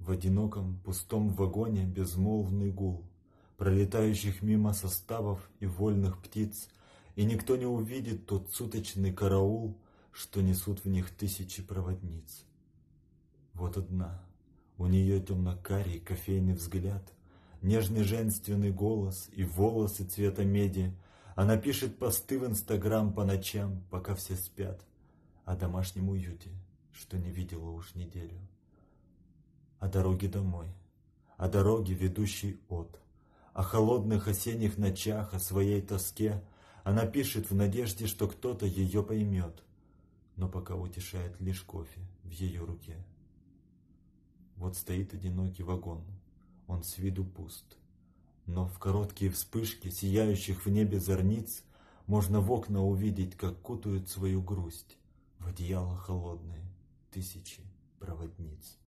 В одиноком пустом вагоне безмолвный гул Пролетающих мимо составов и вольных птиц, И никто не увидит тот суточный караул, Что несут в них тысячи проводниц. Вот одна, у нее темно-карий кофейный взгляд, Нежный женственный голос и волосы цвета меди, Она пишет посты в Инстаграм по ночам, пока все спят, О домашнем уюте, что не видела уж неделю о дороге домой, о дороге, ведущей от, о холодных осенних ночах, о своей тоске. Она пишет в надежде, что кто-то ее поймет, но пока утешает лишь кофе в ее руке. Вот стоит одинокий вагон, он с виду пуст, но в короткие вспышки сияющих в небе зорниц можно в окна увидеть, как кутают свою грусть в одеяло холодные тысячи проводниц.